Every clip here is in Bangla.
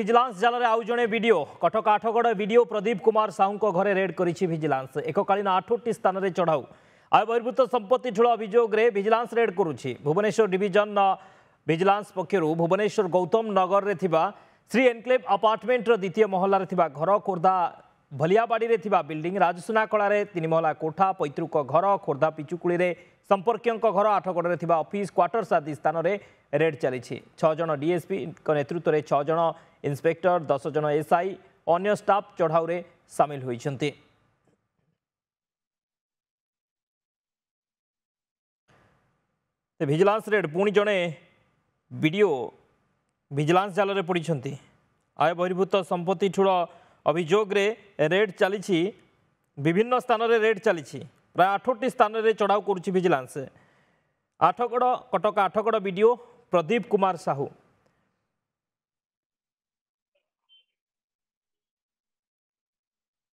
ଭିଜିଲାନ୍ସ ଜାଲରେ ଆଉ ଜଣେ ଭିଡିଓ କଟକ ଆଠଗଡ଼ ଭିଡିଓ ପ୍ରଦୀପ କୁମାର ସାହୁଙ୍କ ଘରେ ରେଡ୍ କରିଛି ଭିଜିଲାନ୍ସ ଏକକାଳୀନ ଆଠଟି ସ୍ଥାନରେ ଚଢ଼ାଉ ଆୟ ବହିର୍ଭୂତ ସମ୍ପତ୍ତି ଠୁଳ ଅଭିଯୋଗରେ ଭିଜିଲାନ୍ସ ରେଡ୍ କରୁଛି ଭୁବନେଶ୍ୱର ଡିଭିଜନ ଭିଜିଲାନ୍ସ ପକ୍ଷରୁ ଭୁବନେଶ୍ୱର ଗୌତମ ନଗରରେ ଥିବା ଶ୍ରୀ ଏନକ୍ଲେଭ ଆପାର୍ଟମେଣ୍ଟର ଦ୍ୱିତୀୟ ମହଲାରେ ଥିବା ଘର ଖୋର୍ଦ୍ଧା ଭଲିଆବାଡ଼ିରେ ଥିବା ବିଲ୍ଡିଂ ରାଜସୁନାକଳାରେ ତିନିମହଲା କୋଠା ପୈତୃକ ଘର ଖୋର୍ଦ୍ଧା ପିଚୁକୁଳିରେ ସମ୍ପର୍କୀୟଙ୍କ ଘର ଆଠଗଡ଼ରେ ଥିବା ଅଫିସ୍ କ୍ୱାର୍ଟର୍ସ ଆଦି ସ୍ଥାନରେ ରେଡ୍ ଚାଲିଛି ଛଅ ଜଣ ଡିଏସ୍ପିଙ୍କ ନେତୃତ୍ୱରେ ଛଅ ଜଣ ଇନ୍ସପେକ୍ଟର ଦଶ ଜଣ ଏସ୍ଆଇ ଅନ୍ୟ ଷ୍ଟାଫ୍ ଚଢ଼ାଉରେ ସାମିଲ ହୋଇଛନ୍ତି ଭିଜିଲାନ୍ସ ରେଡ୍ ପୁଣି ଜଣେ ଭିଡ଼ିଓ ଭିଜିଲାନ୍ସ ଜାଲରେ ପଡ଼ିଛନ୍ତି ଆୟ ବହିର୍ଭୂତ ସମ୍ପତ୍ତି ଠୁଳ অভিযোগ রে রেড চালিছি বিভিন্ন স্থান রে রেড চালিছি প্রায় 8টি স্থান রে চড়াও করুছি ভিজিল্যান্স 8 গড় কটক 8 গড় ভিডিও प्रदीप কুমার সাহু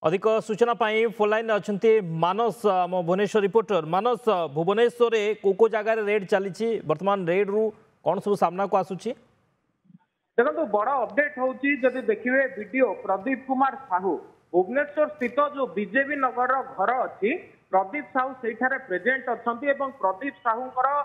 অধিক সূচনা পই ফুল লাইন আছে মানস ভুবনেশ্বর রিপোর্টার মানস ভুবনেশ্বরে কোকো জাগার রেড চালিছি বর্তমান রেড রু কোন সব সামনা কো আসুছি ଦେଖନ୍ତୁ ବଡ଼ ଅପଡେଟ୍ ହେଉଛି ଯଦି ଦେଖିବେ ବିଡିଓ ପ୍ରଦୀପ କୁମାର ସାହୁ ଭୁବନେଶ୍ୱର ସ୍ଥିତ ଯୋଉ ବିଜେପି ନଗରର ଘର ଅଛି ପ୍ରଦୀପ ସାହୁ ସେଇଠାରେ ପ୍ରେଜେଣ୍ଟ ଅଛନ୍ତି ଏବଂ ପ୍ରଦୀପ ସାହୁଙ୍କର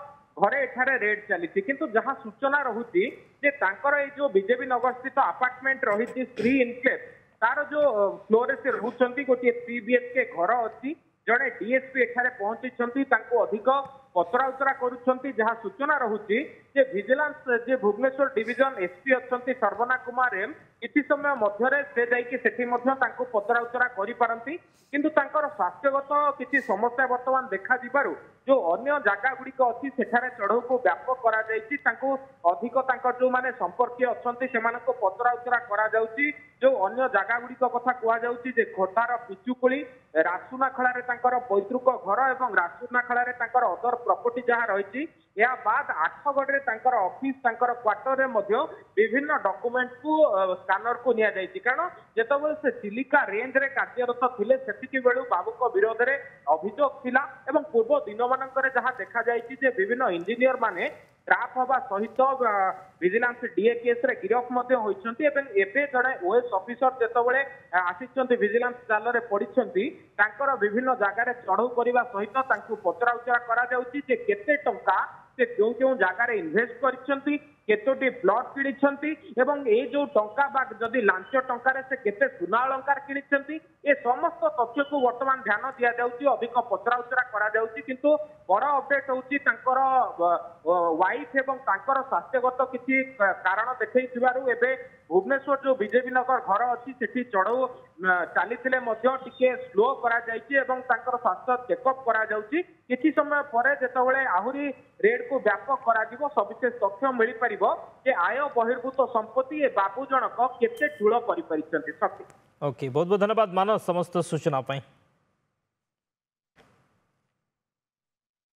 ଘରେ ଏଠାରେ ରେଡ୍ ଚାଲିଛି କିନ୍ତୁ ଯାହା ସୂଚନା ରହୁଛି ଯେ ତାଙ୍କର ଏଇ ଯୋଉ ବିଜେପି ନଗର ସ୍ଥିତ ଆପାର୍ଟମେଣ୍ଟ ରହିଛି ସ୍ତ୍ରୀ ଇନକ୍ଲେଭ ତାର ଯୋଉ ଫ୍ଲୋରରେ ସେ ରହୁଛନ୍ତି ଗୋଟିଏ ଥ୍ରୀ କେ ଘର ଅଛି ଜଣେ ଡିଏସପି ଏଠାରେ ପହଞ୍ଚିଛନ୍ତି ତାଙ୍କୁ ଅଧିକ ପଚରାଉଚରା କରୁଛନ୍ତି ଯାହା ସୂଚନା ରହୁଛି ଯେ ଭିଜିଲାନ୍ସ ଯେ ଭୁବନେଶ୍ୱର ଡିଭିଜନ ଏସପି ଅଛନ୍ତି ସର୍ବନା କୁମାର ଏମ୍ କିଛି ସମୟ ମଧ୍ୟରେ ସେ ଯାଇକି ସେଠି ମଧ୍ୟ ତାଙ୍କୁ ପଚରାଉଚରା କରିପାରନ୍ତି କିନ୍ତୁ ତାଙ୍କର ସ୍ୱାସ୍ଥ୍ୟଗତ କିଛି ସମସ୍ୟା ବର୍ତ୍ତମାନ ଦେଖାଯିବାରୁ ଯୋଉ ଅନ୍ୟ ଜାଗା ଗୁଡିକ ଅଛି ସେଠାରେ ଚଢଉକୁ ବ୍ୟାପକ କରାଯାଇଛି ତାଙ୍କୁ ଅଧିକ ତାଙ୍କର ଯୋଉମାନେ ସମ୍ପର୍କୀୟ ଅଛନ୍ତି ସେମାନଙ୍କୁ ପଚରାଉଚରା କରାଯାଉଛି ଯୋଉ ଅନ୍ୟ ଜାଗା ଗୁଡିକ କଥା କୁହାଯାଉଛି ଯେ ଖୋର୍ଦ୍ଧାର ପିଚୁକୁଳି ରାସୁନାଖଳାରେ ତାଙ୍କର ପୈତୃକ ଘର ଏବଂ ରାଜସୁନାଖଳାରେ ତାଙ୍କର ଅଦର ପ୍ରପର୍ଟି ଯାହା ରହିଛି ଏହା ବାଦ ଆଠଗଡ଼ରେ ତାଙ୍କର ଅଫିସ ତାଙ୍କର କ୍ୱାର୍ଟରରେ ମଧ୍ୟ ବିଭିନ୍ନ ଡକୁମେଣ୍ଟକୁ ସ୍କାନରକୁ ନିଆଯାଇଛି କାରଣ ଯେତେବେଳେ ସେ ଚିଲିକା ରେଞ୍ଜରେ କାର୍ଯ୍ୟରତ ଥିଲେ ସେତିକି ବେଳୁ ବାବୁଙ୍କ ବିରୋଧରେ ଅଭିଯୋଗ ଥିଲା ଏବଂ ପୂର୍ବ ଦିନମାନଙ୍କରେ ଯାହା ଦେଖାଯାଇଛି ଯେ ବିଭିନ୍ନ ଇଞ୍ଜିନିୟର ମାନେ ଟ୍ରାପ୍ ହେବା ସହିତ ଭିଜିଲାନ୍ସ ଡିଏ କେସ୍ରେ ଗିରଫ ମଧ୍ୟ ହୋଇଛନ୍ତି ଏବଂ ଏବେ ଜଣେ ଓଏସ୍ ଅଫିସର ଯେତେବେଳେ ଆସିଛନ୍ତି ଭିଜିଲାନ୍ସ ଜାଲରେ ପଡ଼ିଛନ୍ତି ତାଙ୍କର ବିଭିନ୍ନ ଜାଗାରେ ଚଢ଼ଉ କରିବା ସହିତ ତାଙ୍କୁ ପଚରାଉଚରା କରାଯାଉଛି ଯେ କେତେ ଟଙ୍କା ସେ କେଉଁ କେଉଁ ଜାଗାରେ ଇନଭେଷ୍ଟ କରିଛନ୍ତି কেতোটি প্লট কিনিছন্তি এবং এই যে টঙ্কা বা যদি লাঞ্চ টঙ্কারে সে কেতে সোনা অলঙ্কার কিনিছন্তি এ সমস্ত তথ্যকু বর্তমান ধ্যান দিয়া যাচ্ছে অধিক পচরাউচরা করা যাচ্ছে কিন্তু বড় অপডেট হচ্ছে তাঁকর ওয়াইফ এবং তাঁকর স্বাস্থ্যগত কিছু কারণ দেখাই থিবারু এবে ভুবনেশ্বর যে বিজেপি নগর ঘর অছি সেটি চড়াও চালিলে মধ্য টিকে স্লো করা যাইছি এবং তাঁকর স্বাস্থ্য চেকআপ করা যাচ্ছে কিছু সময় পরে যেতবে আহুরি রেড কু ব্যাপক করা সবিশেষ তথ্য মিলিপার पड़ो आय बहिर्भूत संपत्ति ए बाबू जनक सत्य करके बहुत बहुत धन्यवाद मानस समस्त सूचना